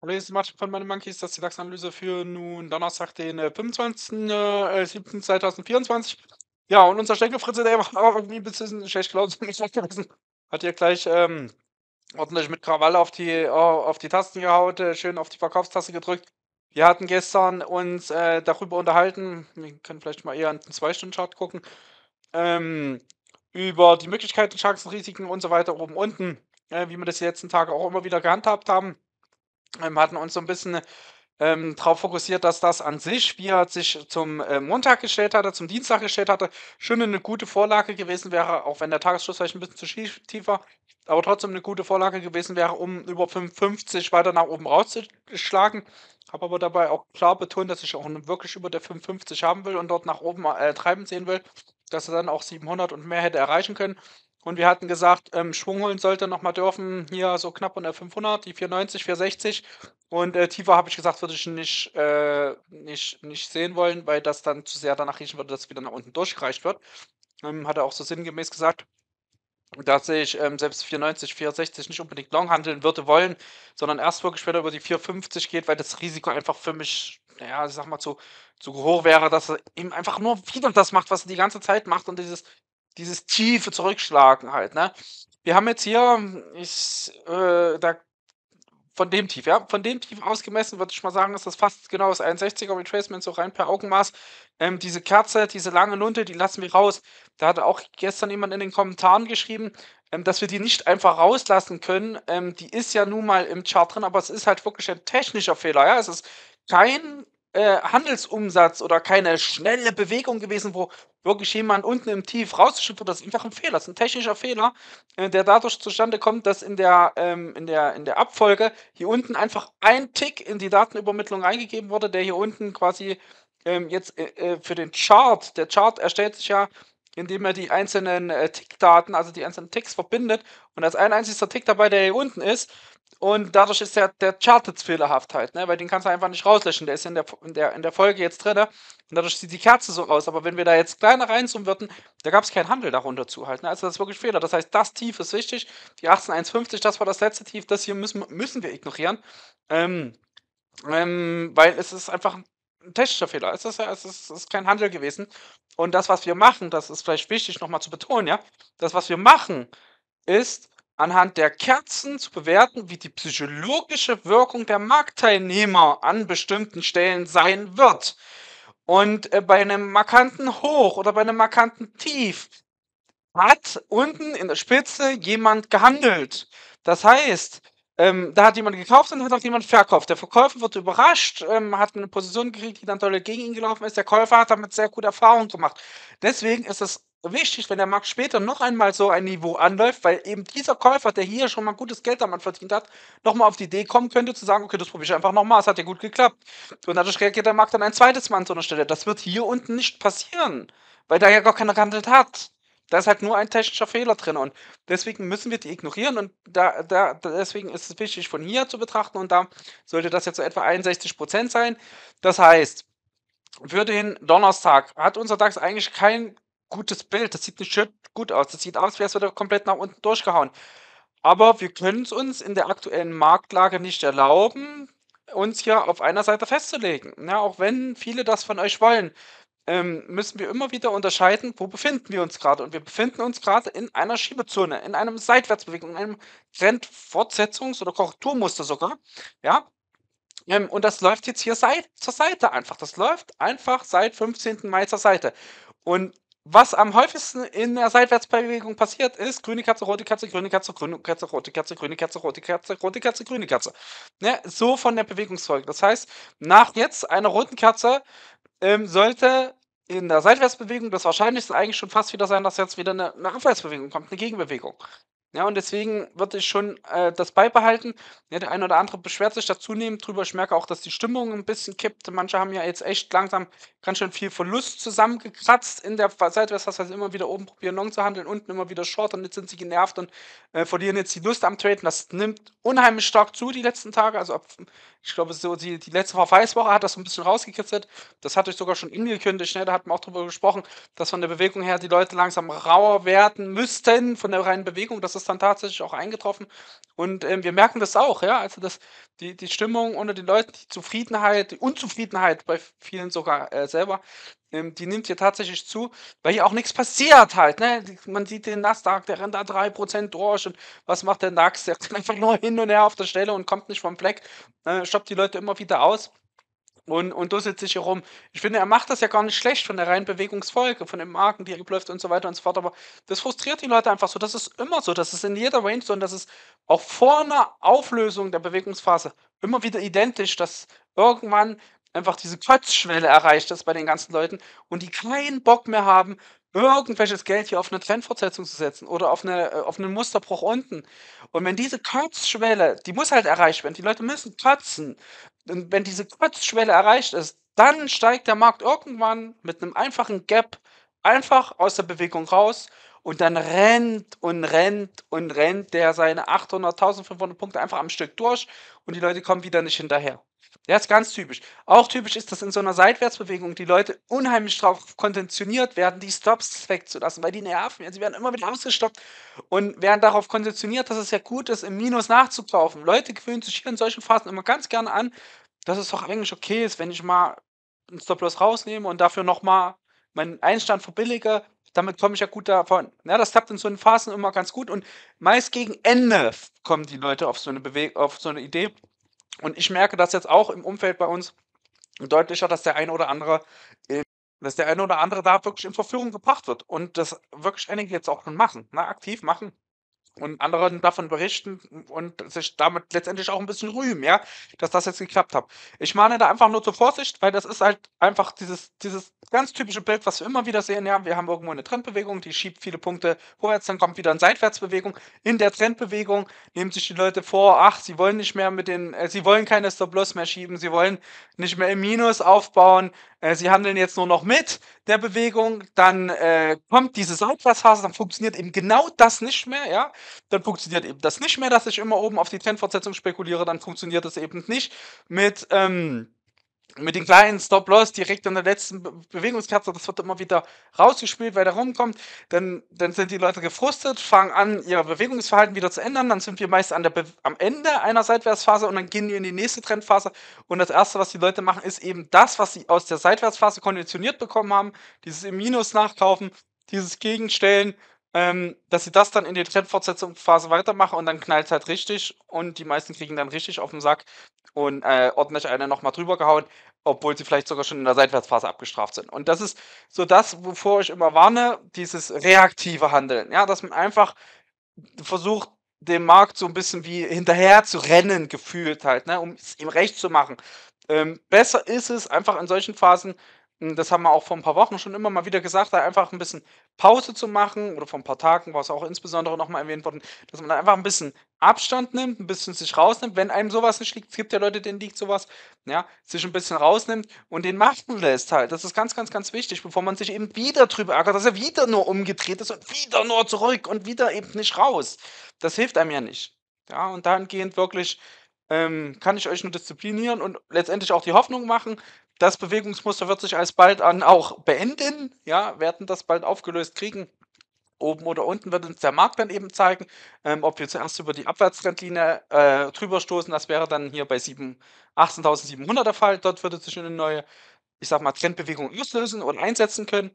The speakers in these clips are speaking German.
Hallo, hier ist Martin von Money Monkeys, das ist die DAX-Analyse für nun Donnerstag, den 25.07.2024. Äh, äh, äh, ja, und unser Steckelfritze, der war aber irgendwie ein bisschen schlecht gelaunt, nicht schlecht gewesen. Hat hier gleich ähm, ordentlich mit Krawall auf die, auf die Tasten gehaut, schön auf die Verkaufstaste gedrückt. Wir hatten gestern uns äh, darüber unterhalten, wir können vielleicht mal eher an den Zwei-Stunden-Chart gucken, ähm, über die Möglichkeiten, Chancen, Risiken und so weiter oben unten, äh, wie wir das die letzten Tage auch immer wieder gehandhabt haben, ähm, hatten uns so ein bisschen ähm, darauf fokussiert, dass das an sich, wie er sich zum äh, Montag gestellt hatte, zum Dienstag gestellt hatte, schon eine gute Vorlage gewesen wäre, auch wenn der Tagesschluss vielleicht ein bisschen zu tief war, aber trotzdem eine gute Vorlage gewesen wäre, um über 5,50 weiter nach oben rauszuschlagen. Habe aber dabei auch klar betont, dass ich auch wirklich über der 5,50 haben will und dort nach oben äh, treiben sehen will dass er dann auch 700 und mehr hätte erreichen können. Und wir hatten gesagt, ähm, Schwung holen sollte nochmal dürfen. Hier so knapp unter 500, die 490, 460. Und äh, tiefer habe ich gesagt, würde ich nicht, äh, nicht, nicht sehen wollen, weil das dann zu sehr danach riechen würde, dass wieder nach unten durchgereicht wird. Ähm, hat er auch so sinngemäß gesagt, dass ich ähm, selbst 490, 460 nicht unbedingt long handeln würde wollen, sondern erst wirklich später über die 450 geht, weil das Risiko einfach für mich naja, ich sag mal, zu, zu hoch wäre, dass er eben einfach nur wieder das macht, was er die ganze Zeit macht und dieses, dieses tiefe Zurückschlagen halt, ne? Wir haben jetzt hier, ich, äh, da, von dem Tief, ja, von dem Tief ausgemessen, würde ich mal sagen, ist das fast genau das 61er Retracement, so rein per Augenmaß. Ähm, diese Kerze, diese lange Nunte, die lassen wir raus. Da hat auch gestern jemand in den Kommentaren geschrieben, ähm, dass wir die nicht einfach rauslassen können. Ähm, die ist ja nun mal im Chart drin, aber es ist halt wirklich ein technischer Fehler, ja. Es ist kein äh, Handelsumsatz oder keine schnelle Bewegung gewesen, wo wirklich jemand unten im Tief rausgeschüttet wird. Das ist einfach ein Fehler, das ist ein technischer Fehler, äh, der dadurch zustande kommt, dass in der, ähm, in, der, in der Abfolge hier unten einfach ein Tick in die Datenübermittlung eingegeben wurde, der hier unten quasi ähm, jetzt äh, äh für den Chart, der Chart erstellt sich ja indem er die einzelnen äh, Tick-Daten, also die einzelnen Ticks verbindet und da ist ein einziger Tick dabei, der hier unten ist und dadurch ist der, der Chart jetzt fehlerhaft halt, ne? weil den kannst du einfach nicht rauslöschen, der ist in der, in der, in der Folge jetzt drin ne? und dadurch sieht die Kerze so aus, aber wenn wir da jetzt kleiner reinzoomen würden, da gab es keinen Handel darunter zu halt, ne? also das ist wirklich Fehler, das heißt, das Tief ist wichtig, die 18150, das war das letzte Tief, das hier müssen, müssen wir ignorieren, ähm, ähm, weil es ist einfach ein ein technischer Fehler. Es ist, es, ist, es ist kein Handel gewesen. Und das, was wir machen, das ist vielleicht wichtig nochmal zu betonen, ja, das, was wir machen, ist anhand der Kerzen zu bewerten, wie die psychologische Wirkung der Marktteilnehmer an bestimmten Stellen sein wird. Und äh, bei einem markanten Hoch oder bei einem markanten Tief hat unten in der Spitze jemand gehandelt. Das heißt, ähm, da hat jemand gekauft und hat auch jemand verkauft. Der Verkäufer wurde überrascht, ähm, hat eine Position gekriegt, die dann toll gegen ihn gelaufen ist. Der Käufer hat damit sehr gute Erfahrungen gemacht. Deswegen ist es wichtig, wenn der Markt später noch einmal so ein Niveau anläuft, weil eben dieser Käufer, der hier schon mal gutes Geld damit verdient hat, nochmal auf die Idee kommen könnte, zu sagen, okay, das probiere ich einfach nochmal, es hat ja gut geklappt. Und dadurch reagiert der Markt dann ein zweites Mal an so einer Stelle. Das wird hier unten nicht passieren, weil da ja gar keiner gehandelt hat. Da ist halt nur ein technischer Fehler drin und deswegen müssen wir die ignorieren und da, da, deswegen ist es wichtig, von hier zu betrachten und da sollte das jetzt so etwa 61% Prozent sein. Das heißt, für den Donnerstag hat unser DAX eigentlich kein gutes Bild. Das sieht nicht schön gut aus. Das sieht aus, als wäre es wieder komplett nach unten durchgehauen. Aber wir können es uns in der aktuellen Marktlage nicht erlauben, uns hier auf einer Seite festzulegen. Ja, auch wenn viele das von euch wollen ähm, müssen wir immer wieder unterscheiden, wo befinden wir uns gerade. Und wir befinden uns gerade in einer Schiebezone, in einem Seitwärtsbewegung, in einem Trendfortsetzungs- oder Korrekturmuster sogar. Ja. Ähm, und das läuft jetzt hier seit, zur Seite einfach. Das läuft einfach seit 15. Mai zur Seite. Und was am häufigsten in der Seitwärtsbewegung passiert ist, grüne Katze, rote Katze, grüne Katze, grüne Katze, rote Katze, grüne Katze, rote Katze, rote Katze, grüne Katze. Ne? So von der Bewegungsfolge. Das heißt, nach jetzt einer roten Katze ähm, sollte in der Seitwärtsbewegung das Wahrscheinlichste eigentlich schon fast wieder sein, dass jetzt wieder eine, eine Abwärtsbewegung kommt, eine Gegenbewegung. Ja, und deswegen würde ich schon äh, das beibehalten. Ja, der eine oder andere beschwert sich da zunehmend drüber. Ich merke auch, dass die Stimmung ein bisschen kippt. Manche haben ja jetzt echt langsam ganz schön viel Verlust zusammengekratzt in der Seitwärts. Das heißt, immer wieder oben probieren, Long zu handeln, unten immer wieder Short. Und jetzt sind sie genervt und äh, verlieren jetzt die Lust am Traden. Das nimmt unheimlich stark zu die letzten Tage. Also, ab, ich glaube, so die, die letzte Verfallswoche hat das so ein bisschen rausgekitzelt. Das hatte ich sogar schon angekündigt. Ne? Da hatten wir auch drüber gesprochen, dass von der Bewegung her die Leute langsam rauer werden müssten, von der reinen Bewegung. Das ist das dann tatsächlich auch eingetroffen. Und ähm, wir merken das auch, ja. Also dass die, die Stimmung unter den Leuten, die Zufriedenheit, die Unzufriedenheit bei vielen sogar äh, selber, ähm, die nimmt hier tatsächlich zu, weil hier auch nichts passiert halt. Ne? Man sieht den Nasdaq, der rennt da 3% durch und was macht der DAX? Der rennt einfach nur hin und her auf der Stelle und kommt nicht vom Fleck, äh, stoppt die Leute immer wieder aus. Und, und du sitzt sich hier rum. Ich finde, er macht das ja gar nicht schlecht von der reinen Bewegungsfolge, von dem Marken, die er läuft und so weiter und so fort. Aber das frustriert die Leute einfach so. Das ist immer so. Das ist in jeder Range so und das ist auch vor einer Auflösung der Bewegungsphase immer wieder identisch, dass irgendwann einfach diese Kotzschwelle erreicht ist bei den ganzen Leuten und die keinen Bock mehr haben, irgendwelches Geld hier auf eine Trendfortsetzung zu setzen oder auf, eine, äh, auf einen Musterbruch unten. Und wenn diese Kotzschwelle, die muss halt erreicht werden, die Leute müssen kotzen, wenn diese Kurzschwelle erreicht ist, dann steigt der Markt irgendwann mit einem einfachen Gap einfach aus der Bewegung raus und dann rennt und rennt und rennt der seine 800, 1500 Punkte einfach am Stück durch und die Leute kommen wieder nicht hinterher. Ja, ist ganz typisch. Auch typisch ist, dass in so einer Seitwärtsbewegung die Leute unheimlich darauf kontentioniert werden, die Stops wegzulassen, weil die nerven. Ja, sie werden immer wieder ausgestoppt und werden darauf konditioniert, dass es ja gut ist, im Minus nachzukaufen. Leute gewöhnen sich hier in solchen Phasen immer ganz gerne an, dass es doch eigentlich okay ist, wenn ich mal einen Stop-Loss rausnehme und dafür nochmal meinen Einstand verbillige damit komme ich ja gut davon. Ja, das klappt in so einen Phasen immer ganz gut und meist gegen Ende kommen die Leute auf so eine, Beweg auf so eine Idee. Und ich merke das jetzt auch im Umfeld bei uns deutlicher, dass der eine oder andere, dass der eine oder andere da wirklich in Verführung gebracht wird und das wirklich einige jetzt auch schon machen, na, ne, aktiv machen und anderen davon berichten und sich damit letztendlich auch ein bisschen rühmen, ja, dass das jetzt geklappt hat. Ich mahne da einfach nur zur Vorsicht, weil das ist halt einfach dieses, dieses ganz typische Bild, was wir immer wieder sehen, ja, wir haben irgendwo eine Trendbewegung, die schiebt viele Punkte vorwärts, dann kommt wieder eine Seitwärtsbewegung. In der Trendbewegung nehmen sich die Leute vor, ach, sie wollen nicht mehr mit den, äh, sie wollen keine Stop-Loss mehr schieben, sie wollen nicht mehr im Minus aufbauen, äh, sie handeln jetzt nur noch mit, der Bewegung, dann äh, kommt diese Seitwärtsphase, dann funktioniert eben genau das nicht mehr, ja. Dann funktioniert eben das nicht mehr, dass ich immer oben auf die Trendfortsetzung spekuliere, dann funktioniert das eben nicht mit ähm, mit den kleinen Stop-Loss direkt an der letzten Bewegungskerze, das wird immer wieder rausgespielt, weil da rumkommt, dann, dann sind die Leute gefrustet, fangen an, ihr Bewegungsverhalten wieder zu ändern, dann sind wir meist an der am Ende einer Seitwärtsphase und dann gehen die in die nächste Trendphase und das Erste, was die Leute machen, ist eben das, was sie aus der Seitwärtsphase konditioniert bekommen haben, dieses im Minus nachkaufen, dieses Gegenstellen, ähm, dass sie das dann in die Trendfortsetzungsphase weitermachen und dann knallt es halt richtig und die meisten kriegen dann richtig auf den Sack, und äh, ordentlich eine nochmal drüber gehauen, obwohl sie vielleicht sogar schon in der Seitwärtsphase abgestraft sind. Und das ist so das, wovor ich immer warne, dieses reaktive Handeln. Ja, dass man einfach versucht, dem Markt so ein bisschen wie hinterher zu rennen, gefühlt halt, ne, um es ihm recht zu machen. Ähm, besser ist es, einfach in solchen Phasen hm, das haben wir auch vor ein paar Wochen schon immer mal wieder gesagt, da einfach ein bisschen Pause zu machen oder vor ein paar Tagen was auch insbesondere nochmal erwähnt worden, dass man einfach ein bisschen Abstand nimmt, ein bisschen sich rausnimmt, wenn einem sowas nicht liegt. Es gibt ja Leute, denen liegt sowas, ja, sich ein bisschen rausnimmt und den machen lässt halt. Das ist ganz, ganz, ganz wichtig, bevor man sich eben wieder drüber ärgert, dass er wieder nur umgedreht ist und wieder nur zurück und wieder eben nicht raus. Das hilft einem ja nicht. Ja, und dahingehend wirklich ähm, kann ich euch nur disziplinieren und letztendlich auch die Hoffnung machen, das Bewegungsmuster wird sich alsbald an auch beenden. Ja, werden das bald aufgelöst kriegen. Oben oder unten wird uns der Markt dann eben zeigen, ähm, ob wir zuerst über die Abwärtstrendlinie äh, drüber stoßen. Das wäre dann hier bei 18.700 der Fall. Dort würde sich eine neue, ich sag mal, Trendbewegung auslösen und einsetzen können.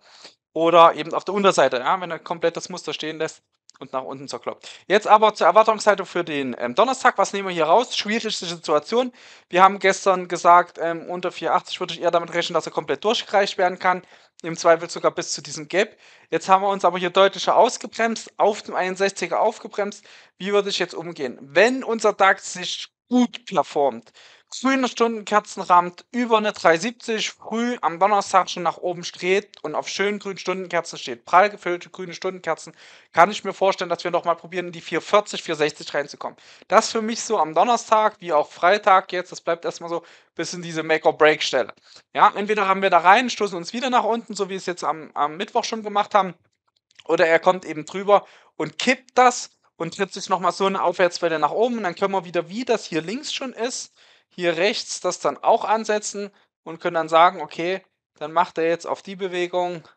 Oder eben auf der Unterseite, ja, wenn er komplett das Muster stehen lässt, und nach unten zerkloppt. Jetzt aber zur Erwartungshaltung für den ähm, Donnerstag. Was nehmen wir hier raus? Schwierigste Situation. Wir haben gestern gesagt, ähm, unter 4,80 würde ich eher damit rechnen, dass er komplett durchgereicht werden kann. Im Zweifel sogar bis zu diesem Gap. Jetzt haben wir uns aber hier deutlicher ausgebremst, auf dem 61er aufgebremst. Wie würde ich jetzt umgehen? Wenn unser DAX sich gut performt, grüner Stundenkerzenrand über eine 370 früh am Donnerstag schon nach oben strebt und auf schönen grünen Stundenkerzen steht. Prall gefüllte grüne Stundenkerzen kann ich mir vorstellen, dass wir nochmal probieren, in die 440, 460 reinzukommen. Das für mich so am Donnerstag, wie auch Freitag jetzt, das bleibt erstmal so bis in diese Make-or-Break-Stelle. Ja, entweder haben wir da rein, stoßen uns wieder nach unten, so wie wir es jetzt am, am Mittwoch schon gemacht haben, oder er kommt eben drüber und kippt das und tritt sich nochmal so eine Aufwärtswelle nach oben und dann können wir wieder, wie das hier links schon ist, hier rechts das dann auch ansetzen und können dann sagen, okay, dann macht er jetzt auf die Bewegung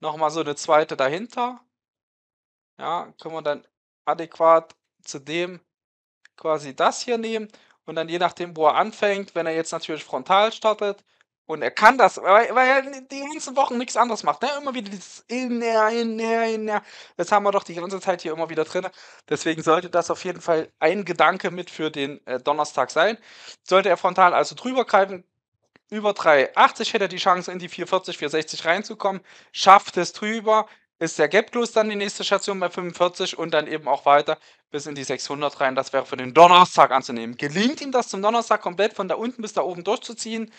nochmal so eine zweite dahinter. Ja, können wir dann adäquat zu dem quasi das hier nehmen und dann je nachdem, wo er anfängt, wenn er jetzt natürlich frontal startet, und er kann das, weil, weil er die ganzen Wochen nichts anderes macht. Ne? Immer wieder dieses in der, in der, in der. Das haben wir doch die ganze Zeit hier immer wieder drin. Deswegen sollte das auf jeden Fall ein Gedanke mit für den äh, Donnerstag sein. Sollte er frontal also drüber greifen, über 3,80 hätte er die Chance, in die 4,40, 4,60 reinzukommen. Schafft es drüber, ist der Gap Close dann die nächste Station bei 45 und dann eben auch weiter bis in die 600 rein. Das wäre für den Donnerstag anzunehmen. Gelingt ihm das zum Donnerstag komplett von da unten bis da oben durchzuziehen,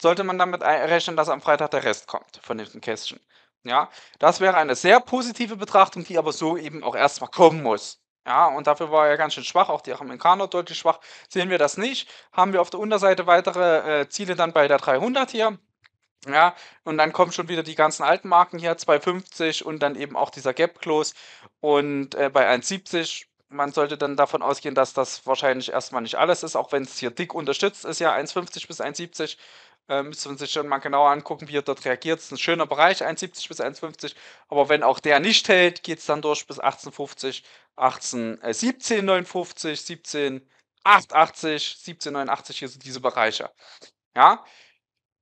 sollte man damit rechnen, dass am Freitag der Rest kommt von diesem Kästchen. Ja, das wäre eine sehr positive Betrachtung, die aber so eben auch erstmal kommen muss. Ja, und dafür war er ganz schön schwach, auch die Amerikaner deutlich schwach. Sehen wir das nicht, haben wir auf der Unterseite weitere äh, Ziele dann bei der 300 hier. Ja, und dann kommen schon wieder die ganzen alten Marken hier, 250 und dann eben auch dieser Gap Close. Und äh, bei 170 man sollte dann davon ausgehen, dass das wahrscheinlich erstmal nicht alles ist, auch wenn es hier dick unterstützt ist, ja 1,50 bis 1,70 äh, müsste man sich schon mal genauer angucken, wie er dort reagiert. Das ist ein schöner Bereich, 1,70 bis 1,50. Aber wenn auch der nicht hält, geht es dann durch bis 18,50, 18, äh, 17, 59, 17, hier sind diese Bereiche. Ja.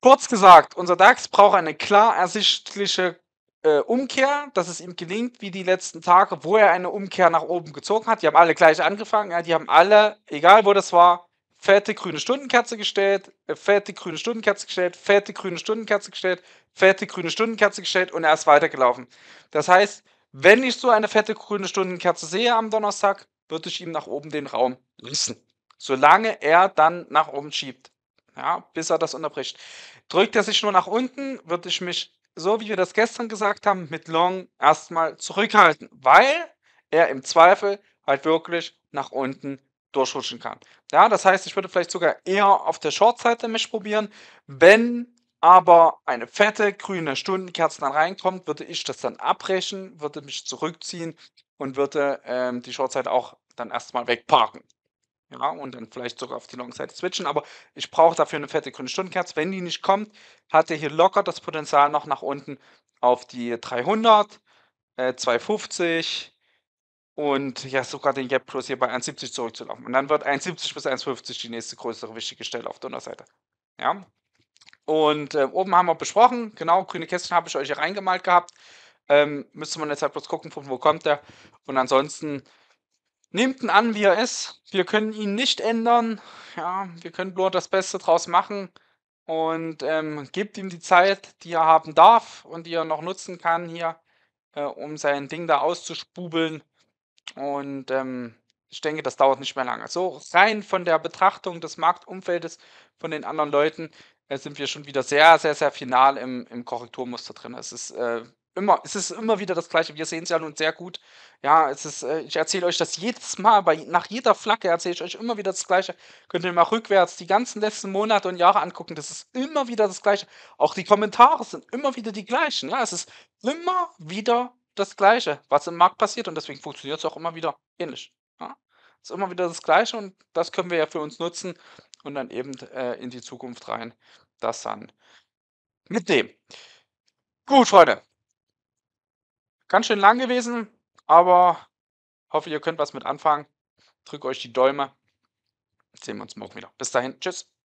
Kurz gesagt, unser DAX braucht eine klar ersichtliche äh, Umkehr, dass es ihm gelingt, wie die letzten Tage, wo er eine Umkehr nach oben gezogen hat. Die haben alle gleich angefangen, ja, die haben alle, egal wo das war, fette grüne Stundenkerze gestellt, äh, fette grüne Stundenkerze gestellt, fette grüne Stundenkerze gestellt, fette grüne Stundenkerze gestellt und er ist weitergelaufen. Das heißt, wenn ich so eine fette grüne Stundenkerze sehe am Donnerstag, würde ich ihm nach oben den Raum lassen. Solange er dann nach oben schiebt. Ja, bis er das unterbricht. Drückt er sich nur nach unten, würde ich mich, so wie wir das gestern gesagt haben, mit Long erstmal zurückhalten, weil er im Zweifel halt wirklich nach unten durchrutschen kann. Ja, das heißt, ich würde vielleicht sogar eher auf der Short-Seite mich probieren. Wenn aber eine fette grüne Stundenkerze dann reinkommt, würde ich das dann abbrechen, würde mich zurückziehen und würde ähm, die Short-Seite auch dann erstmal wegparken. Ja, und dann vielleicht sogar auf die Long-Seite switchen. Aber ich brauche dafür eine fette grüne Stundenkerze. Wenn die nicht kommt, hat er hier locker das Potenzial noch nach unten auf die 300, äh, 250, und ja, sogar den Gap Plus hier bei 1,70 zurückzulaufen. Und dann wird 1,70 bis 1,50 die nächste größere wichtige Stelle auf der Unterseite. Ja. Und äh, oben haben wir besprochen, genau, grüne Kästchen habe ich euch hier reingemalt gehabt. Ähm, müsste man jetzt halt bloß gucken, von wo kommt der. Und ansonsten nehmt ihn an, wie er ist. Wir können ihn nicht ändern. Ja, wir können nur das Beste draus machen. Und ähm, gebt ihm die Zeit, die er haben darf und die er noch nutzen kann hier, äh, um sein Ding da auszuspubeln. Und ähm, ich denke, das dauert nicht mehr lange. So rein von der Betrachtung des Marktumfeldes von den anderen Leuten äh, sind wir schon wieder sehr, sehr, sehr final im, im Korrekturmuster drin. Es ist äh, immer, es ist immer wieder das Gleiche. Wir sehen es ja nun sehr gut. Ja, es ist, äh, ich erzähle euch das jedes Mal, bei, nach jeder Flagge erzähle ich euch immer wieder das Gleiche. Könnt ihr mal rückwärts die ganzen letzten Monate und Jahre angucken. Das ist immer wieder das Gleiche. Auch die Kommentare sind immer wieder die gleichen. Ja, es ist immer wieder das Gleiche, was im Markt passiert und deswegen funktioniert es auch immer wieder ähnlich. Ja? Es ist immer wieder das Gleiche und das können wir ja für uns nutzen und dann eben äh, in die Zukunft rein das dann mitnehmen. Gut, Freunde. Ganz schön lang gewesen, aber hoffe, ihr könnt was mit anfangen. Drückt euch die Däume. Sehen wir uns morgen wieder. Bis dahin. Tschüss.